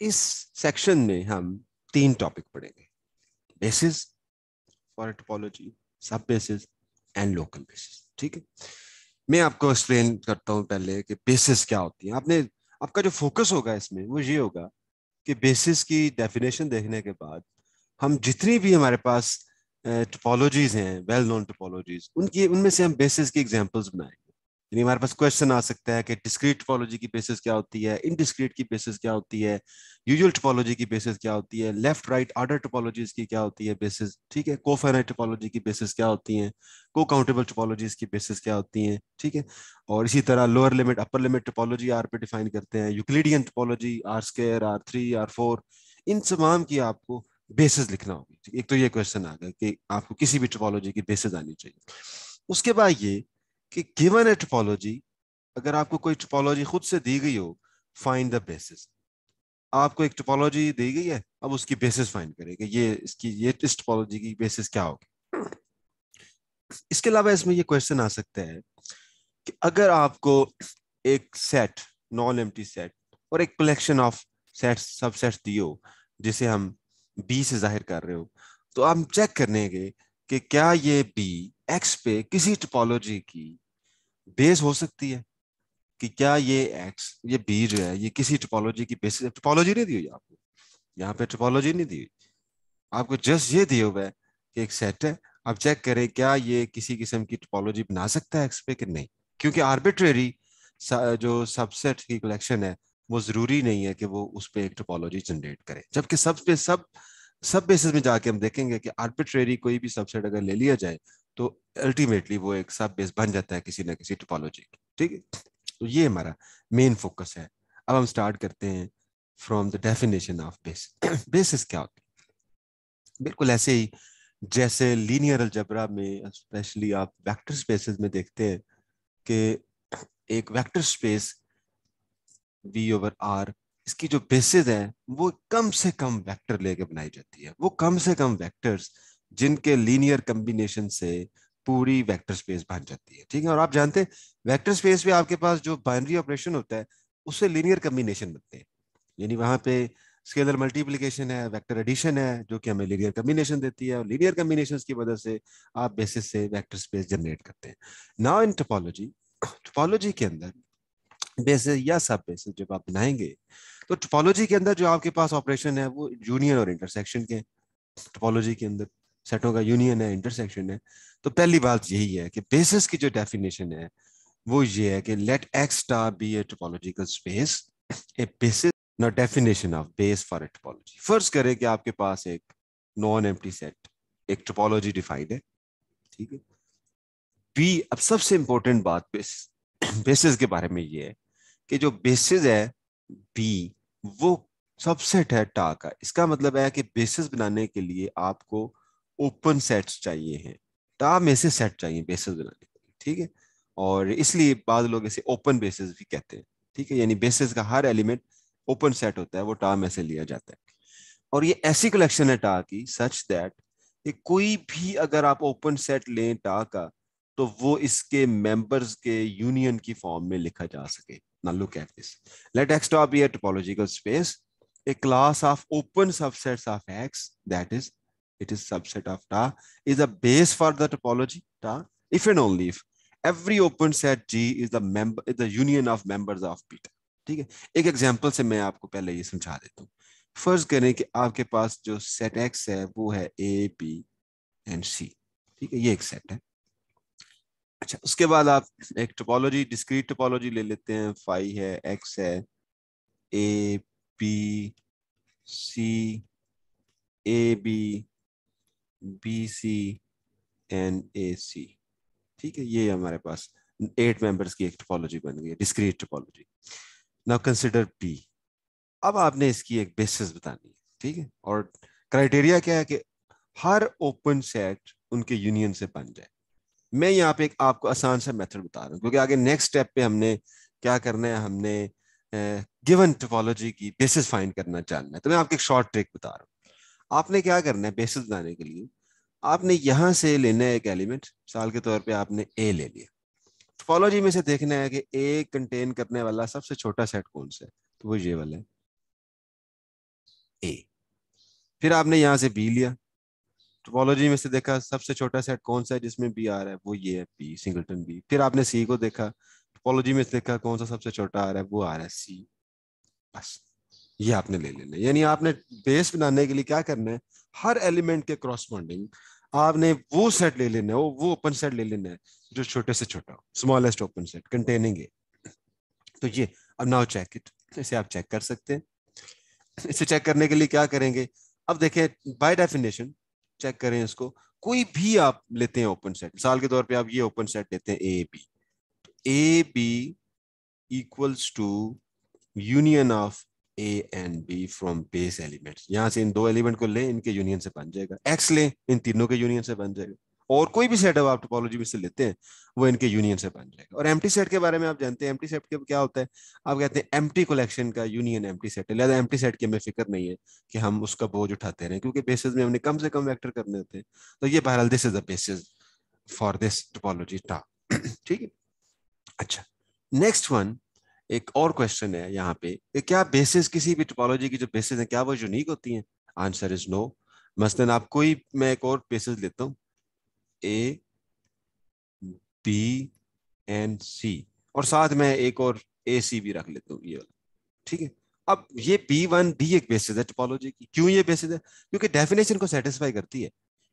इस सेक्शन में हम तीन टॉपिक पढ़ेंगे basis for topology sub basis and local basis ठीक है मैं आपको एक्सप्लेन करता हूँ पहले कि बेसिस क्या होती है आपने आपका जो फोकस होगा इसमें वो ये होगा कि बेसिस की डेफिनेशन देखने के बाद हम जितनी भी हमारे पास टोपोलॉजीज हैं वेल नोन टोपोलॉजीज उनकी उनमें से हम बेसिस की एग्जाम्पल्स बनाएंगे यानी हमारे पास क्वेश्चन आ सकता है कि डिस्क्रीट टोपोलॉजी की बेसिस क्या होती है इनडिस्क्रीट की बेसिस क्या होती है यूजुअल टोपोलॉजी की बेसिस क्या होती है लेफ्ट राइट आर्डर टोपोलॉजीज की क्या होती है बेसिस ठीक है कोफेनाइट टोपोलॉजी की बेसिस क्या होती है को काउंटेबल टोपोलॉजीज की बेसिस क्या होती है ठीक है और इसी तरह lower limit upper limit topology R पे डिफाइन करते हैं Euclidean topology R square R three R four इन तमाम की आपको बेसिस लिखना होगी एक तो ये क्वेश्चन आ गया कि आपको किसी भी टोपोलॉजी की बेसिस आनी चाहिए उसके बाद ये कि गिवन ए टोपोलॉजी अगर आपको कोई टोपोलॉजी खुद से दी गई हो फाइंड द बेसिस आपको एक टोपोलॉजी दी गई है अब उसकी बेसिस फाइंड करेगा ये इसकी ये इस टोपोलॉजी की बेसिस क्या होगी इसके अलावा इसमें ये क्वेश्चन आ सकता है कि अगर आपको एक सेट नॉन एम्प्टी सेट और एक कलेक्शन ऑफ सेट सबसेट्स दियो जिसे हम बी से जाहिर कर रहे हो तो आप चेक करने के कि क्या ये बी एक्स पे किसी टोपोलॉजी की बेस हो सकती है कि क्या ये एक्स ये बी जो है ये किसी टोपोलॉजी की बेसिस टोपोलॉजी नहीं दी हुई आपको यहाँ पे टोपोलॉजी नहीं दी हुई आपको जस्ट ये दिया हुआ है कि एक सेट है आप चेक करें क्या ये किसी किस्म की टोपोलॉजी बना सकता है एक्स पे कि नहीं क्योंकि आर्बिट्रेरी जो सबसेट की कलेक्शन है वो जरूरी नहीं है कि वो उस पर एक टोपोलॉजी जनरेट करे जबकि सब पे सब सब बेसिस में जाके हम देखेंगे कि आर्बिट्रेरी कोई भी सबसेट अगर ले लिया जाए तो अल्टीमेटली वो एक सब बेस बन जाता है किसी ना किसी टोपोलॉजी की ठीक है तो ये हमारा मेन फोकस है अब हम स्टार्ट करते हैं from the definition of base basis क्या होते हैं बिल्कुल ऐसे ही जैसे लीनियर अलजबरा में स्पेशली आप वेक्टर स्पेसेस में देखते हैं कि एक vector space V over R इसकी जो बेसिस है वो कम से कम वेक्टर लेके बनाई जाती है वो कम से कम वेक्टर्स जिनके लीनियर कम्बिनेशन से पूरी वेक्टर स्पेस बन जाती है ठीक है और आप जानते हैं वैक्टर स्पेस में आपके पास जो बाइनरी ऑपरेशन होता है उससे लीनियर कम्बिनेशन बनते हैं यानी वहां पे स्केलर मल्टीप्लीकेशन है वेक्टर एडिशन है जो कि हमें लीनियर कम्बिनेशन देती है और लीनियर कम्बिनेशन की मदद से आप बेसिस से वैक्टर स्पेस जनरेट करते हैं नाउ इन टोपोलॉजी टोपोलॉजी के अंदर बेसिस या सब बेसिस जब आप बनाएंगे तो टोपोलॉजी के अंदर जो आपके पास ऑपरेशन है वो यूनियन और इंटरसेक्शन के टोपोलॉजी के अंदर सेटों का यूनियन है इंटरसेक्शन है तो पहली बात यही है कि बेसिस की जो डेफिनेशन है वो ये है कि let X star be a topological space a basis not definition of base for a topology फर्ज करें कि आपके पास एक नॉन एम सेट एक टोपोलॉजी डिफाइंड है ठीक है बी अब सबसे इंपॉर्टेंट बात बेसिस के बारे में ये है कि जो बेसिस है बी वो सबसेट है टा का इसका मतलब है कि बेसिस बनाने के लिए आपको ओपन सेट्स चाहिए हैं टा में से सेट चाहिए बेसिस बनाने के लिए ठीक है और इसलिए बाद लोग इसे ओपन बेसिस भी कहते हैं ठीक है यानी बेसिस का हर एलिमेंट ओपन सेट होता है वो टा में से लिया जाता है और ये ऐसी कलेक्शन है टा की सच दैट कि कोई भी अगर आप ओपन सेट लें टा का तो वो इसके मेंबर्स के यूनियन की फॉर्म में लिखा जा सके ना look at this let X tau ये topological space a class of open subsets of X that is it is subset of ta is a base for the topology ta if and only if every open set g is the member is the union of members of beta ठीक है एक example से मैं आपको पहले ये समझा देता हूँ फर्ज करें कि आपके पास जो सेट एक्स है वो है ए बी एंड सी ठीक है ये एक सेट है अच्छा उसके बाद आप एक टोपोलॉजी डिस्क्रीट टोपोलॉजी ले लेते हैं फाई है एक्स है A B C A B B C and A C ठीक है ये हमारे पास एट मेंबर्स की एक टोपोलॉजी बन गई है discrete topology now consider P अब आपने इसकी एक बेसिस बतानी है ठीक है और क्राइटेरिया क्या है कि हर ओपन सेट उनके यूनियन से बन जाए मैं यहाँ पे एक आपको आसान सा मेथड बता रहा हूँ क्योंकि आगे नेक्स्ट स्टेप पे हमने क्या करना है हमने गिवन टोपोलॉजी की बेसिस फाइंड करना जानना है तो मैं आपको एक शॉर्ट ट्रिक बता रहा हूँ आपने क्या करना है बेसिस बनाने के लिए आपने यहां से लेना है एक एलिमेंट मिसाल के तौर पे आपने ए ले लिया टोपोलॉजी में से देखना है कि ए कंटेन करने वाला सबसे छोटा सेट कौन सा है तो वो ये वाला है ए फिर आपने यहां से बी लिया टोपोलॉजी में से देखा सबसे छोटा सेट कौन सा है जिसमें बी आ रहा है वो ये है बी सिंगलटन बी फिर आपने सी को देखा टोपोलॉजी में से देखा कौन सा सबसे छोटा आ रहा है वो आ रहा है सी बस ये आपने ले लेना यानी आपने बेस बनाने के लिए क्या करना है हर एलिमेंट के क्रॉसपॉन्डिंग आपने वो सेट ले लेना है वो वो ओपन सेट ले लेना है जो छोटे से छोटा हो smallest open set containing A तो ये अब नाउ चेक इट इसे आप चेक कर सकते हैं इसे चेक करने के लिए क्या करेंगे अब देखें बाय डेफिनेशन चेक करें इसको कोई भी आप लेते हैं ओपन सेट मिसाल के तौर पे आप ये ओपन सेट लेते हैं A B A B equals to union of A and B from base element यहां से इन दो एलिमेंट को ले इनके यूनियन से बन जाएगा एक्स ले इन तीनों के यूनियन से बन जाएगा और कोई भी सेट अब आप टोपोलॉजी में से लेते हैं वो इनके यूनियन से बन जाएगा और एम्प्टी सेट के बारे में आप जानते हैं एम्प्टी सेट के क्या होता है आप कहते हैं एम्प्टी कलेक्शन का यूनियन एम्प्टी सेट है लिहाजा एम्प्टी सेट की हमें फिक्र नहीं है कि हम उसका बोझ उठाते रहे क्योंकि बेसिस में हमने कम से कम वैक्टर करने होते हैं तो ये बहरहाल this is the basis for this topology tau ठीक है अच्छा नेक्स्ट वन एक और क्वेश्चन है यहाँ पे क्या बेसिस किसी भी टोपोलॉजी की जो बेसिस है क्या वो यूनिक होती हैं आंसर इज नो मसलन आप कोई मैं एक और बेसिस लेता हूँ ए बी एंड सी और साथ में एक और ए सी भी रख लेता हूँ ये वाला ठीक है अब ये बी वन भी एक बेसिस है टोपोलॉजी की क्यों ये बेसिस है क्योंकि डेफिनेशन को सेटिस्फाई करती है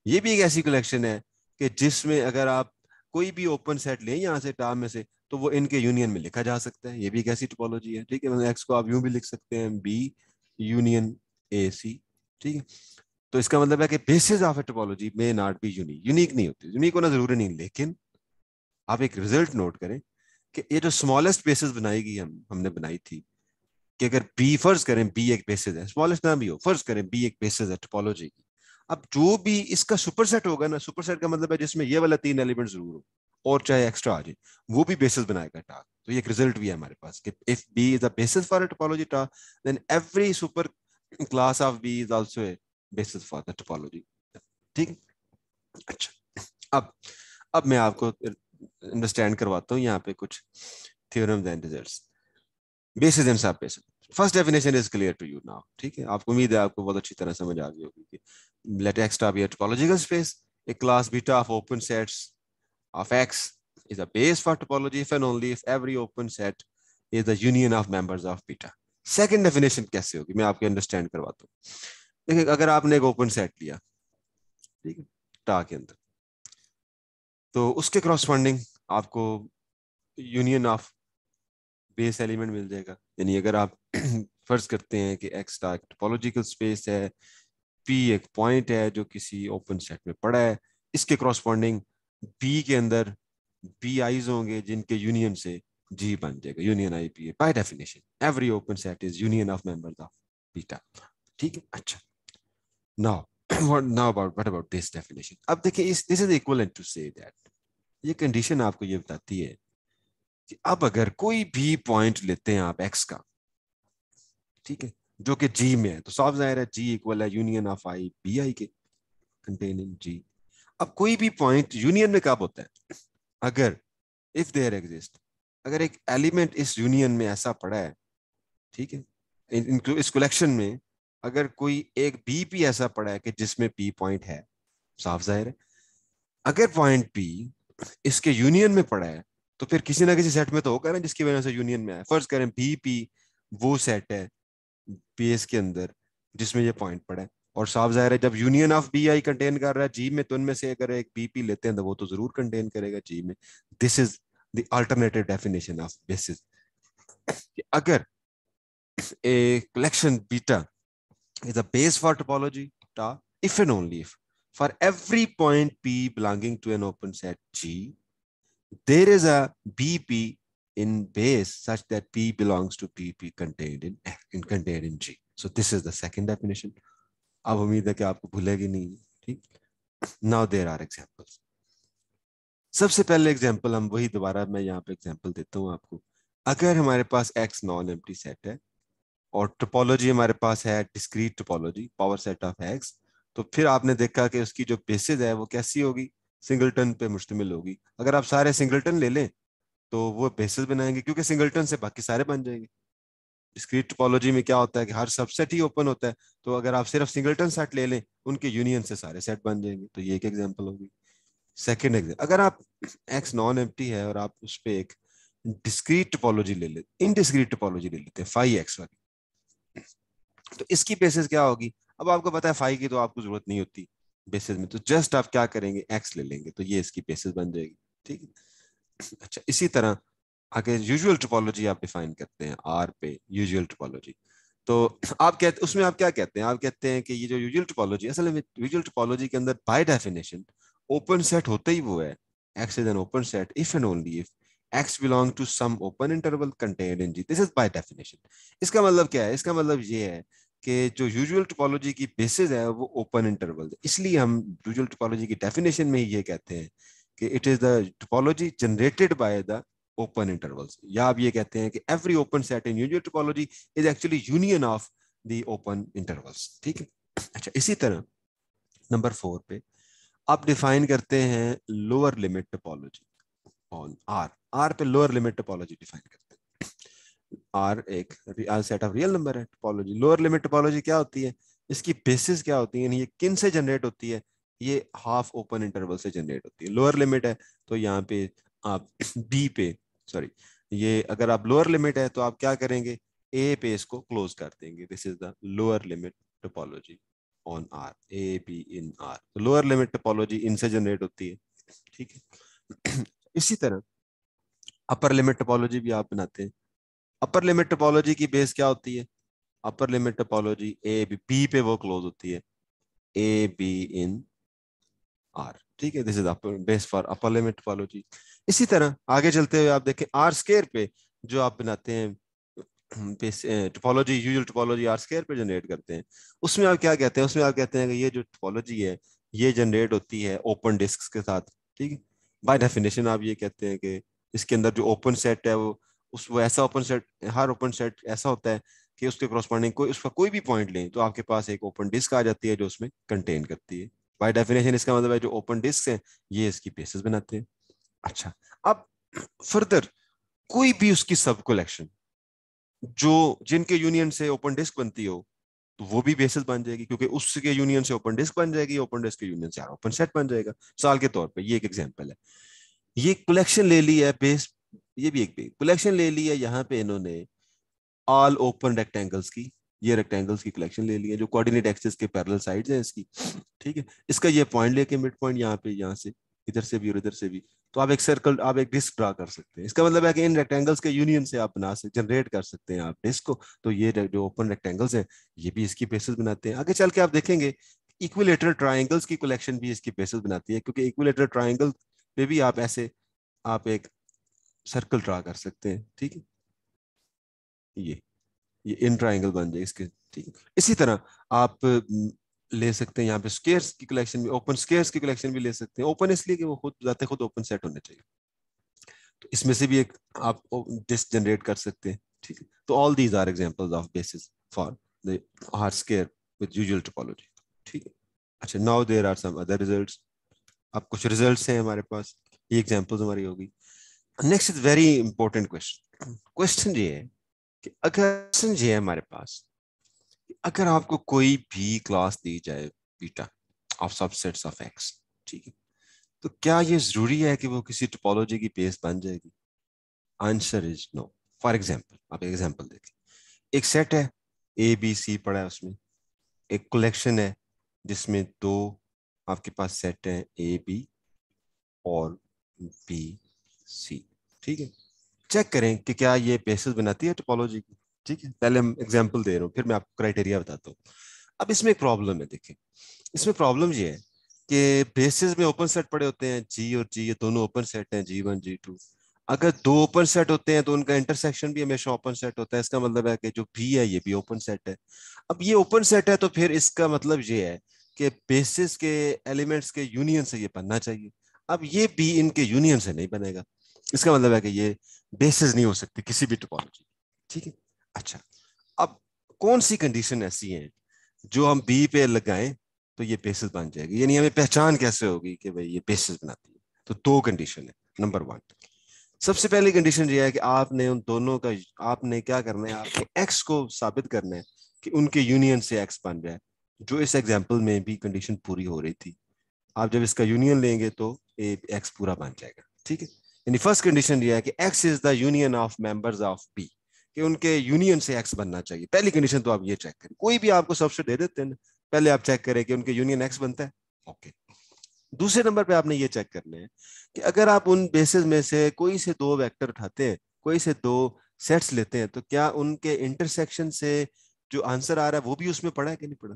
ये भी एक ऐसी कलेक्शन है कि जिसमें अगर आप कोई भी ओपन सेट लें यहाँ से टाम में से तो वो इनके यूनियन में लिखा जा सकता है ये भी एक ऐसी टोपोलॉजी है ठीक है मतलब एक्स को आप यू भी लिख सकते हैं बी यूनियन ए सी ठीक है तो इसका मतलब है कि basis of a topology may not be unique unique नहीं होती यूनिक होना जरूरी नहीं लेकिन आप एक रिजल्ट नोट करें कि ये जो स्मॉलेस्ट बेसिस बनाएगी हम हमने बनाई थी कि अगर बी फर्ज करें बी एक बेसिस है स्मॉलेस्ट ना भी हो फर्ज करें बी एक बेसिस है टोपोलॉजी की अब जो भी इसका सुपरसेट होगा ना सुपरसेट का मतलब है जिसमें ये वाला तीन एलिमेंट जरूर हो और चाहे एक्स्ट्रा आ जाए वो भी बेसिस बनाएगा टाक तो ये एक रिजल्ट भी है हमारे पास कि if B is a basis for a topology tau then every super class of B is also a basis for the topology ठीक अच्छा अब अब मैं आपको अंडरस्टैंड करवाता हूँ यहाँ पे कुछ theorems and results basis and sub basis first definition is clear to you now ठीक है आपको उम्मीद है आपको बहुत अच्छी तरह समझ आ गई होगी कि let X tau topological space a class beta of open sets of X is a base for topology if and only if every open set is a union of members of beta. Second definition कैसे होगी मैं आपके understand करवाता हूँ देखिए अगर आपने एक open set लिया ठीक है टा के अंदर तो उसके corresponding आपको union of बेस एलिमेंट मिल जाएगा यानी अगर आप फर्ज करते हैं कि एक्स टा एक टोपोलॉजिकल स्पेस है पी एक पॉइंट है जो किसी ओपन सेट में पड़ा है इसके क्रॉसपॉन्डिंग बी के अंदर बी आईज होंगे जिनके यूनियन से जी बन जाएगा union I P A by definition every open set is union of members of beta ठीक है अच्छा now what now about what about this definition अब देखिए इस दिस इज इक्वलेंट टू से दैट ये कंडीशन आपको ये बताती है कि अब अगर कोई भी पॉइंट लेते हैं आप एक्स का ठीक है जो कि जी में है तो साफ जाहिर है जी इक्वल है union of I B I के कंटेनिंग जी अब कोई भी पॉइंट यूनियन में कब होता है अगर इफ देयर एग्जिस्ट अगर एक एलिमेंट इस यूनियन में ऐसा पड़ा है ठीक है इन, इस कलेक्शन में अगर कोई एक बी पी ऐसा पड़ा है कि जिसमें पी पॉइंट है साफ जाहिर है अगर पॉइंट पी इसके यूनियन में पड़ा है तो फिर किसी ना किसी सेट में तो होगा ना जिसकी वजह से यूनियन में आया फर्ज करें बी पी वो सेट है बेस के अंदर जिसमें ये पॉइंट पड़ा है और साफ जाहिर है जब union of B I contain कर रहा है जी में तो उनमें से अगर एक बीपी लेते हैं तो वो तो जरूर कंटेन करेगा जी में this is the alternative definition of basis अगर a collection beta is a base for topology tau if and only if for every point P belonging to an open set G there is a BP in base such that P belongs to P P contain in contain in G so this is the second definition अब उम्मीद है कि आपको भूलेगी नहीं ठीक now there are example सबसे पहले example हम वही दोबारा मैं यहाँ पे एग्जाम्पल देता हूँ आपको अगर हमारे पास एक्स नॉन एम सेट है और टोपोलॉजी हमारे पास है discrete topology power set of X तो फिर आपने देखा कि उसकी जो बेसिस है वो कैसी होगी सिंगलटन पे मुश्तमिल होगी अगर आप सारे सिंगलटन ले लें तो वो बेसिस बनाएंगे क्योंकि सिंगलटन से बाकी सारे बन जाएंगे डिस्क्रीट टोपोलॉजी में क्या होता है कि हर सबसेट ही ओपन होता है तो अगर आप सिर्फ सिंगलटन सेट ले लें उनके यूनियन से सारे सेट बन जाएंगे तो ये एक एग्जाम्पल होगी सेकेंड एग्जाम्पल अगर आप एक्स नॉन एम है और आप उस पर एक डिस्क्रीट टोपोलॉजी ले लेते इनडिस्क्रीट टोपोलॉजी ले लेते हैं फाइव एक्स वाली तो इसकी बेसिस क्या होगी अब आपको पता है फाइव की तो आपको जरूरत नहीं होती बेसिस में तो जस्ट आप क्या करेंगे एक्स ले लेंगे तो ये इसकी बेसिस बन जाएगी ठीक है अच्छा इसी तरह आगे यूजुअल ट्रिपोलॉजी आप डिफाइन करते हैं आर पे यूजुअल ट्रिपोलॉजी तो आप कहते उसमें आप क्या कहते हैं आप कहते हैं कि ये जो यूजुअल ट्रिपोलॉजी असल में यूजुअल ट्रिपोलॉजी के अंदर बाय डेफिनेशन ओपन सेट होते ही वो है X is an open set if and only if X belong to some open interval contain in G this is by definition इसका मतलब क्या है इसका मतलब ये है कि जो यूजुअल टोपोलॉजी की बेसिस है वो ओपन इंटरवल इसलिए हम यूजुअल टोपोलॉजी की डेफिनेशन में ही ये कहते हैं कि it is the topology generated by the open intervals या आप ये कहते हैं कि every open set in union topology is actually union of the open intervals ठीक है अच्छा इसी तरह नंबर फोर पे आप डिफाइन करते हैं lower limit topology on R R पे लोअर लिमिट टोपोलॉजी डिफाइन करते हैं आर एक सेट ऑफ रियल नंबर है टोपोलॉजी लोअर लिमिट टोपोलॉजी क्या होती है इसकी बेसिस क्या होती है ये किन से जनरेट होती है ये हाफ ओपन इंटरवल से जनरेट होती है लोअर लिमिट है तो यहाँ पे आप बी पे सॉरी ये अगर आप लोअर लिमिट है तो आप क्या करेंगे ए पे इसको क्लोज कर देंगे this is the lower limit topology on R A P in R lower limit topology इनसे जनरेट होती है ठीक है इसी तरह अपर लिमिट टोपोलॉजी भी आप बनाते हैं अपर लिमिट टोपोलॉजी की बेस क्या होती है upper limit topology A B P पे वो क्लोज होती है ए बी इन आर ठीक है this is upper base for upper limit topology इसी तरह आगे चलते हुए आप देखें आर स्केयर पे जो आप बनाते हैं topology usual topology R square पे जनरेट करते हैं उसमें आप क्या कहते हैं उसमें आप कहते हैं कि ये जो टोपोलॉजी है ये जनरेट होती है ओपन डिस्क के साथ ठीक है बाय डेफिनेशन आप ये कहते हैं कि इसके अंदर जो ओपन सेट है वो उस वो ऐसा ओपन सेट हर ओपन सेट ऐसा होता है कि उसके कॉरस्पॉन्डिंग कोई उसका कोई भी पॉइंट लें तो आपके पास एक ओपन डिस्क आ जाती है जो उसमें कंटेन करती है बाय डेफिनेशन इसका मतलब है जो ओपन डिस्क है ये इसकी बेसिस बनाते हैं अच्छा अब फर्दर कोई भी उसकी सब कलेक्शन जो जिनके यूनियन से ओपन डिस्क बनती हो तो वो भी बेसिस बन जाएगी क्योंकि उसके यूनियन से ओपन डिस्क बन जाएगी ओपन डिस्क के यूनियन से ओपन सेट बन जाएगा साल के तौर पे ये एक एग्जांपल है ये कलेक्शन ले ली है बेस ये भी एक कलेक्शन ले ली है यहाँ पे इन्होंने ऑल ओपन रेक्टेंगल्स की ये रेक्टेंगल्स की कलेक्शन ले लिया जो कोऑर्डिनेट एक्सिस के पैरेलल साइड्स हैं इसकी ठीक है इसका ये पॉइंट लेके मिड पॉइंट यहाँ पे यहाँ से इधर से भी और इधर से भी तो आप एक सर्कल आप एक डिस्क ड्रा कर सकते हैं इसका मतलब है कि इन रेक्टेंगल्स के यूनियन से आप बना सकते जनरेट कर सकते हैं आप डिस्क को तो ये जो ओपन रेक्टेंगल्स हैं ये भी इसकी बेसिस बनाते हैं आगे चल के आप देखेंगे इक्विलेटरल ट्राइंगल्स की कलेक्शन भी इसकी बेसिस बनाती है क्योंकि इक्विलेटरल ट्राइंगल पे भी आप ऐसे आप एक सर्कल ड्रा कर सकते हैं ठीक है ये ये इन ट्राइंगल बन जाए इसके ठीक इसी तरह आप हम्म, ले सकते हैं यहाँ पे स्केयर्स की कलेक्शन भी ओपन स्केयर्स की कलेक्शन भी ले सकते हैं ओपन इसलिए कि वो खुद जाते खुद ओपन सेट होने चाहिए तो इसमें से भी एक आप डिस्क जनरेट कर सकते हैं ठीक है तो all these are example of basis for R square with usual topology ठीक है अच्छा now there are some other results अब कुछ रिजल्ट हैं हमारे पास ये एग्जाम्पल हमारी होगी next is very important question question ये है कि अगर ये है हमारे पास अगर आपको कोई भी क्लास दी जाए beta of subsets of X ठीक है तो क्या ये जरूरी है कि वो किसी टोपोलॉजी की बेस बन जाएगी answer is no for example आप एग्जांपल देख एक सेट है ए बी सी पड़ा है उसमें एक कलेक्शन है जिसमें दो आपके पास सेट हैं ए बी और बी सी ठीक है चेक करें कि क्या ये बेसिस बनाती है टोपोलॉजी की ठीक है पहले हम एग्जाम्पल दे रहा हूँ फिर मैं आपको क्राइटेरिया बताता हूँ अब इसमें एक प्रॉब्लम है देखें इसमें प्रॉब्लम ये है कि बेसिस में ओपन सेट पड़े होते हैं जी और जी ये दोनों ओपन सेट हैं जी वन जी टू अगर दो ओपन सेट होते हैं तो उनका इंटरसेक्शन भी हमेशा ओपन सेट होता है इसका मतलब है कि जो भी है ये भी ओपन सेट है अब ये ओपन सेट है तो फिर इसका मतलब ये है कि बेसिस के एलिमेंट्स के यूनियन से ये बनना चाहिए अब ये भी इनके यूनियन से नहीं बनेगा इसका मतलब है कि ये बेसिस नहीं हो सकती किसी भी टोपोलॉजी ठीक है अच्छा अब कौन सी कंडीशन ऐसी है जो हम बी पे लगाएं तो ये बेसिस बन जाएगी यानी हमें पहचान कैसे होगी कि भाई ये बेसिस बनाती है तो दो कंडीशन है नंबर वन सबसे पहली कंडीशन ये है कि आपने उन दोनों का आपने क्या करना है आपने एक्स को साबित करना है कि उनके यूनियन से एक्स बन जाए जो इस एग्जाम्पल में भी कंडीशन पूरी हो रही थी आप जब इसका यूनियन लेंगे तो ए एक्स पूरा बन जाएगा ठीक है यानी फर्स्ट कंडीशन ये है कि X is the union of members of P कि उनके यूनियन से एक्स बनना चाहिए पहली कंडीशन तो आप ये चेक करें कोई भी आपको सबसे दे देते हैं पहले आप चेक करें कि उनके यूनियन एक्स बनता है ओके दूसरे नंबर पे आपने ये चेक करने हैं कि अगर आप उन बेसिस में से कोई से दो वेक्टर उठाते हैं कोई से दो सेट्स लेते हैं तो क्या उनके इंटरसेक्शन से जो आंसर आ रहा है वो भी उसमें पड़ा है कि नहीं पड़ा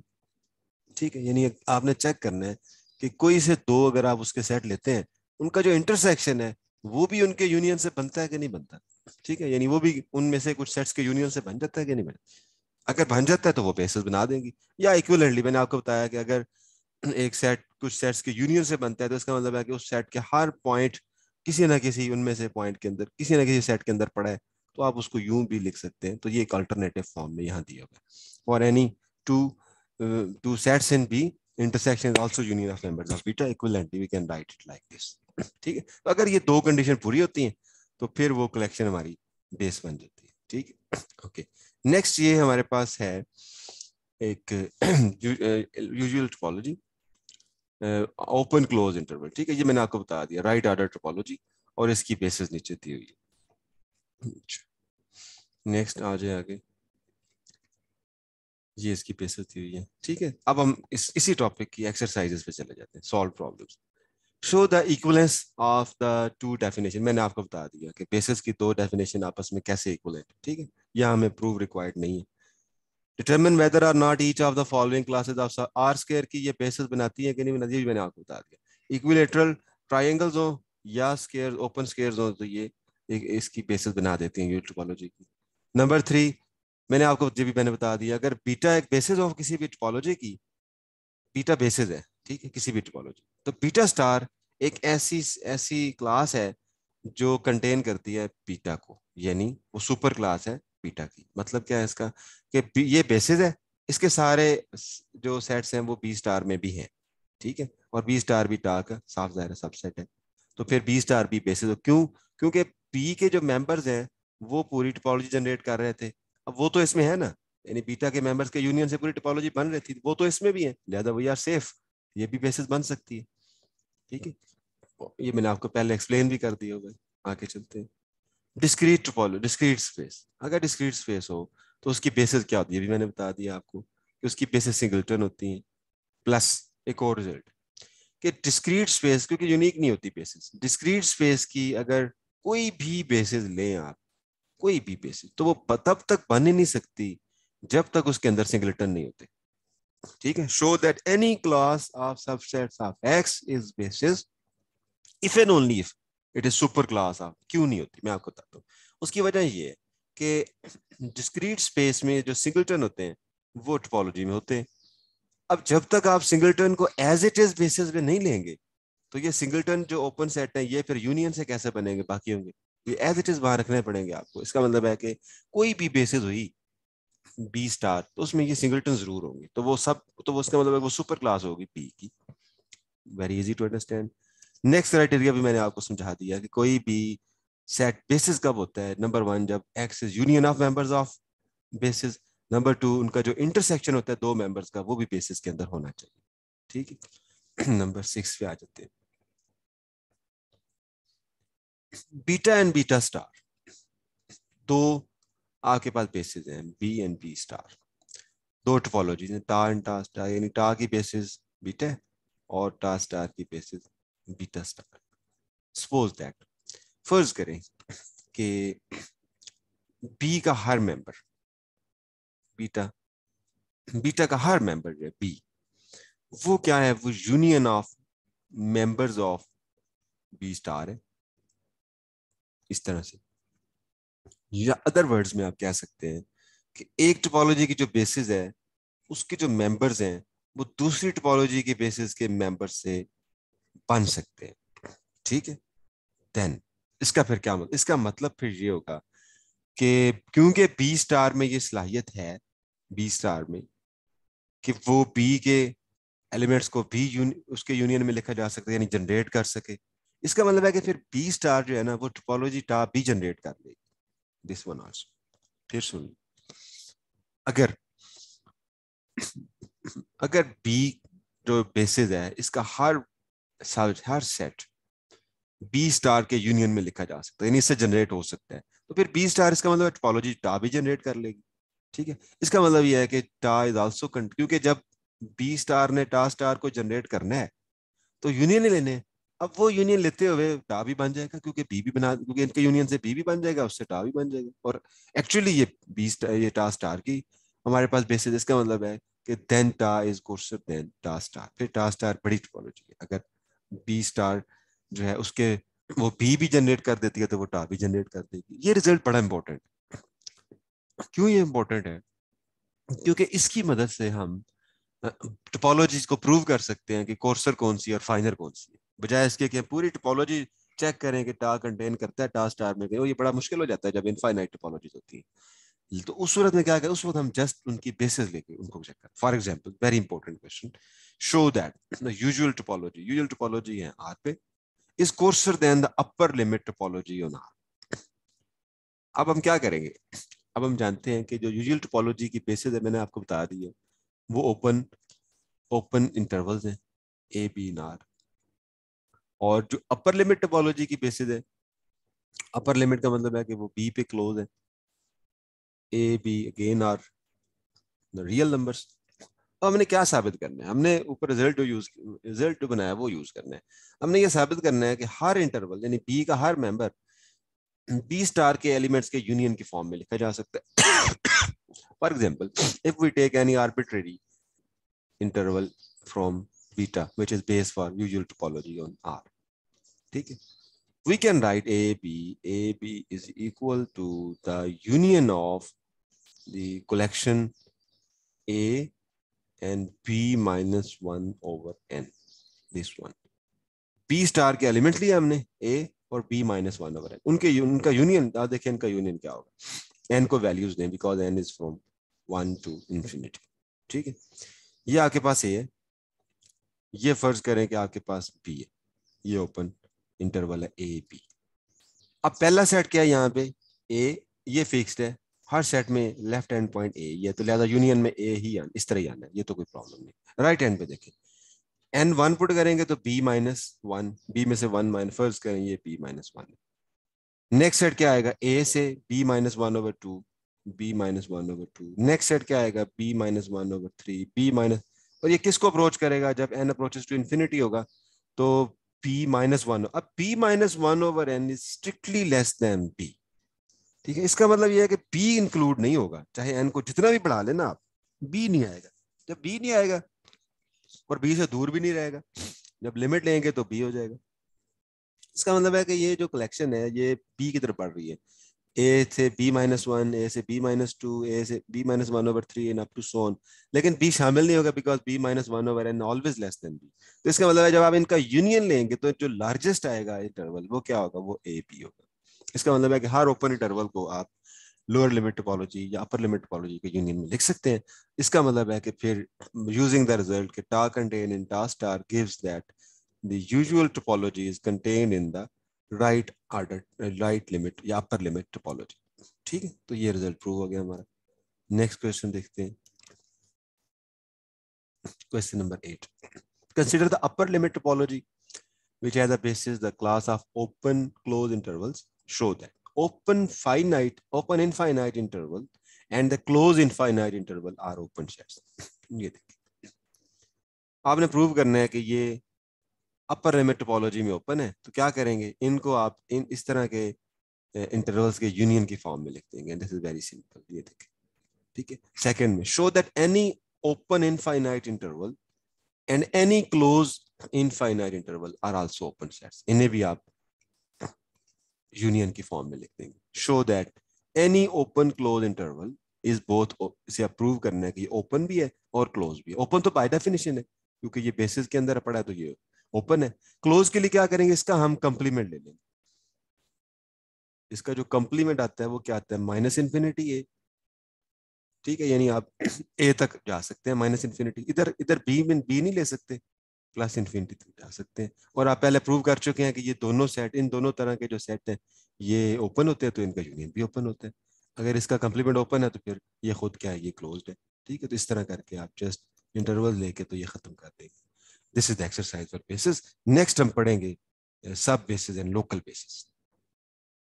ठीक है यानी आपने चेक करना है कि कोई से दो अगर आप उसके सेट लेते हैं उनका जो इंटरसेक्शन है वो भी उनके यूनियन से बनता है कि नहीं बनता ठीक है यानी वो भी उनमें से कुछ सेट्स के यूनियन से बन जाता है कि नहीं बन अगर बन जाता है तो वो बेसिस बना देंगी या इक्वलेंटली मैंने आपको बताया कि अगर एक सेट कुछ सेट्स के यूनियन से बनता है तो इसका मतलब है कि उस सेट के हर पॉइंट किसी ना किसी उनमें से पॉइंट के अंदर किसी ना किसी सेट के अंदर पड़ा है तो आप उसको यूं भी लिख सकते हैं तो ये एक अल्टरनेटिव फॉर्म में यहाँ दिया हुआ है for any two two sets in B intersection is union of members of beta beta we can write it like this ठीक है तो अगर ये दो कंडीशन पूरी होती हैं तो फिर वो कलेक्शन हमारी बेस बन जाती है ठीक है ओके नेक्स्ट ये हमारे पास है एक usual topology open close interval ठीक है ये मैंने आपको बता दिया राइट आर्डर टोपोलॉजी और इसकी बेसिस नीचे दी हुई है नेक्स्ट अच्छा। आ जाए आगे ये इसकी बेसिस दी हुई है ठीक है अब हम इस इसी टॉपिक की एक्सरसाइजेस पे चले जाते हैं solve problems show the equivalence of the two definition मैंने आपको बता दिया कि बेसिस की दो डेफिनेशन आपस में कैसे इक्वल है ठीक है यह हमें प्रूव रिक्वायर्ड नहीं है determine whether or not each of the following classes of R square की ये बेसिस बनाती है कि नहीं बनाती मैंने आपको बता दिया इक्विलेटरल ट्राइंगल्स हो या स्केयर ओपन स्केयर हो तो ये एक इसकी बेसिस बना देती है टोपोलॉजी की नंबर थ्री मैंने आपको जो भी मैंने बता दिया अगर बीटा एक बेसिस ऑफ किसी भी टोपोलॉजी की बीटा बेसिस है ठीक है किसी भी टोपोलॉजी तो बीटा स्टार एक ऐसी ऐसी क्लास है जो कंटेन करती है बीटा को यानी वो सुपर क्लास है बीटा की मतलब क्या है इसका कि ये बेसिस है इसके सारे जो सेट्स हैं वो बी स्टार में भी हैं ठीक है और बी स्टार भी टा का साफ जाहिर सबसेट है तो फिर बी स्टार भी बेसिस क्यों क्योंकि पी के जो मेंबर्स हैं वो पूरी टिपोलॉजी जनरेट कर रहे थे अब वो तो इसमें है ना यानी बीटा के मेंबर्स के यूनियन से पूरी टिपोलॉजी बन रही थी वो तो इसमें भी है लिहाजा वी आर सेफ ये भी बेसिस बन सकती है ठीक है ये मैंने आपको पहले एक्सप्लेन भी कर दिया होगा आगे चलते हैं डिस्क्रीट टोपोलॉजी डिस्क्रीट स्पेस अगर डिस्क्रीट स्पेस हो तो उसकी बेसिस क्या होती है अभी मैंने बता दिया आपको कि उसकी बेसिस सिंगल्टन होती है प्लस एक और रिजल्ट कि डिस्क्रीट स्पेस क्योंकि यूनिक नहीं होती बेसिस डिस्क्रीट स्पेस की अगर कोई भी बेसिस लें आप कोई भी बेसिस तो वो तब तक बन ही नहीं सकती जब तक उसके अंदर सिंगलटन नहीं होते ठीक है show that any class of subsets of X is basis if and only if it is super class of क्यों नहीं होती मैं आपको बताता हूँ उसकी वजह ये है कि डिस्क्रीट स्पेस में जो सिंगलटन होते हैं वो टोपोलॉजी में होते हैं अब जब तक आप सिंगलटन को एज इट इज बेसिस में नहीं लेंगे तो ये सिंगलटन जो ओपन सेट है ये फिर यूनियन से कैसे बनेंगे बाकी होंगे ये एज इट इज वहां रखने पड़ेंगे आपको इसका मतलब है कि कोई भी बेसिस हुई बी स्टार तो उसमें ये सिंगलटन जरूर होंगे तो वो सब तो वो उसका मतलब है वो सुपर क्लास होगी पी की very easy to understand next criteria भी मैंने आपको समझा दिया कि कोई भी सेट बेसिस कब होता है नंबर वन जब X is union of members of basis number two उनका जो इंटरसेक्शन होता है दो मेंबर्स का वो भी बेसिस के अंदर होना चाहिए ठीक है नंबर सिक्स पे आ जाते हैं बीटा एंड बीटा स्टार दो आपके पास बेसिस हैं बी एंड बी स्टार दो टोपोलॉजी हैं टा एंड टा स्टार यानी टा की बेसिस बीटा और टा स्टार की basis beta star suppose that फर्ज करें कि बी का हर मेंबर बीटा बीटा का हर मेंबर है बी वो क्या है वो union of members of B star है इस तरह से या अदर वर्ड्स में आप कह सकते हैं कि एक टोपोलॉजी की जो बेसिस है उसके जो मेंबर्स हैं वो दूसरी टोपोलॉजी के बेसिस के मेंबर से बन सकते हैं ठीक है देन इसका फिर क्या मतलब इसका मतलब फिर ये होगा कि क्योंकि बी स्टार में ये सलाहियत है बी स्टार में कि वो बी के एलिमेंट्स को भी यून, उसके यूनियन में लिखा जा सकता है यानी जनरेट कर सके इसका मतलब है कि फिर बी स्टार जो है ना वो टोपोलॉजी टाप भी जनरेट कर लेगी दिस वन also. फिर सुन अगर अगर बी जो बेसिस है इसका हर हर सेट बी स्टार के यूनियन में लिखा जा सकता है यानी इससे जनरेट हो सकता है तो फिर बी स्टार इसका मतलब टॉपोलॉजी टा भी जनरेट कर लेगी ठीक है इसका मतलब यह है कि टा इज ऑल्सो क्योंकि जब बी स्टार ने टा स्टार को जनरेट करना है तो यूनियन ही लेने अब वो यूनियन लेते हुए डा भी बन जाएगा क्योंकि बी भी बना क्योंकि इनके यूनियन से बी भी बन जाएगा उससे डा भी बन जाएगा और एक्चुअली ये बी ये टा स्टार की हमारे पास बेसिस इसका मतलब है कि then tau is coarser than tau star फिर टा स्टार बड़ी टोपोलॉजी है अगर बी स्टार जो है उसके वो बी भी जनरेट कर देती है तो वो टा भी जनरेट कर देगी ये रिजल्ट बड़ा इंपॉर्टेंट है क्यों ये इंपॉर्टेंट है क्योंकि इसकी मदद से हम टोपोलॉजी को प्रूव कर सकते हैं कि कोर्सर कौन सी और फाइनर कौन सी है बजाय इसके कि पूरी टोपोलॉजी चेक करें कि टा कंटेन करता है टा स्टार में ये बड़ा मुश्किल हो जाता है जब इनफाइनाइट टोपोलॉजीज होती है तो उस सूरत में क्या करें उस वक्त हम जस्ट उनकी बेसिस लेके उनको चेक करें for example very important question show that usual topology usual topology है आर पे is coarser than the upper limit topology on R अब हम क्या करेंगे अब हम जानते हैं कि जो यूजल टोपोलॉजी की बेसिस है मैंने आपको बता दी है वो ओपन ओपन इंटरवल्स हैं ए बी इन आर और जो अपर लिमिट टोपोलॉजी की बेसिस है अपर लिमिट का मतलब है कि वो बी पे क्लोज है A B again R the real numbers तो हमने क्या साबित करना है हमने ऊपर रिजल्ट यूज रिजल्ट बनाया वो यूज करना है हमने ये साबित करना है कि हर इंटरवल यानी बी का हर मेंबर बी स्टार के एलिमेंट्स के यूनियन के फॉर्म में लिखा जा सकता है for example if we take any arbitrary interval from beta, which is base for usual topology on R. Take it. We can write AB. AB is equal to the union of the collection A and B minus 1 over N. This one. B star ke element liye humne A और B minus one over n उनके उनका union देखिए इनका union क्या होगा n को values दें because n is from one to infinity ठीक है ये आपके पास ये है ये फर्ज करें कि आपके पास बी है ये ओपन इंटरवल है ए बी अब पहला सेट क्या है यहाँ पे ए ये फिक्स्ड है हर सेट में लेफ्ट हैंड पॉइंट ए ये तो लिहाजा यूनियन में ए ही आना इस तरह ही आना है ये तो कोई प्रॉब्लम नहीं राइट हैंड पे देखें एन वन पुट करेंगे तो बी माइनस वन बी में से वन माइनस फर्ज करें ये B minus one next set क्या आएगा ए से B minus one over two B minus one over two next set क्या आएगा B minus one over three B minus और ये किसको अप्रोच करेगा जब एन अप्रोचेस टू इन्फिनिटी होगा तो पी माइनस वन अब P minus one over n is strictly less than P ठीक है इसका मतलब यह है कि पी इंक्लूड नहीं होगा चाहे एन को जितना भी पढ़ा लेना आप बी नहीं आएगा जब बी नहीं आएगा और बी से दूर भी नहीं रहेगा जब लिमिट लेंगे तो बी हो जाएगा इसका मतलब है कि ये जो कलेक्शन है ये पी की तरफ बढ़ रही है ए से बी माइनस वन ए से बी माइनस टू ए से B minus one over three n up to सोन लेकिन बी शामिल नहीं होगा because B minus one over n always less than B तो इसका मतलब है जब आप इनका यूनियन लेंगे तो जो लार्जेस्ट आएगा इंटरवल वो क्या होगा वो ए बी होगा इसका मतलब है कि हर ओपन इंटरवल को आप लोअर लिमिट टोपोलॉजी या अपर लिमिट टोपोलॉजी के यूनियन में लिख सकते हैं इसका मतलब है कि फिर यूजिंग द रिजल्ट के टा contain in tau star gives that the usual topology is contain in the right order right limit या अपर लिमिट टोपोलॉजी ठीक है तो ये रिजल्ट प्रूव हो गया हमारा नेक्स्ट क्वेश्चन देखते हैं question number eight consider the upper limit topology which as the class of open close intervals show that open finite open infinite interval and the close infinite interval are open shares ये देखिए आपने prove करना है कि ये upper limit topology में open है तो क्या करेंगे इनको आप इन इस तरह के इंटरवल्स के यूनियन की फॉर्म में लिख देंगे दिस इज वेरी सिंपल ये देखें ठीक है सेकंड में show that any open infinite interval and any close infinite interval are also open sets इन्हें भी आप यूनियन की फॉर्म में लिख देंगे show that any open close interval is both इसे अप्रूव करना है कि ओपन भी है और क्लोज भी है ओपन तो बाय डेफिनेशन है क्योंकि ये बेसिस के अंदर पड़ा है तो ये ओपन है क्लोज के लिए क्या करेंगे इसका हम कंप्लीमेंट ले लेंगे इसका जो कंप्लीमेंट आता है वो क्या आता है माइनस इन्फिनिटी ए ठीक है यानी आप ए तक जा सकते हैं माइनस इन्फिनिटी इधर इधर बी में बी नहीं ले सकते प्लस इन्फिनिटी तक जा सकते हैं और आप पहले प्रूव कर चुके हैं कि ये दोनों सेट इन दोनों तरह के जो सेट हैं ये ओपन होते हैं तो इनका यूनियन भी ओपन होता है अगर इसका कंप्लीमेंट ओपन है तो फिर ये खुद क्या है ये क्लोज है ठीक है तो इस तरह करके आप जस्ट इंटरवल लेके तो ये खत्म कर देंगे This is the exercise for bases. Next, will study uh, sub bases and local bases.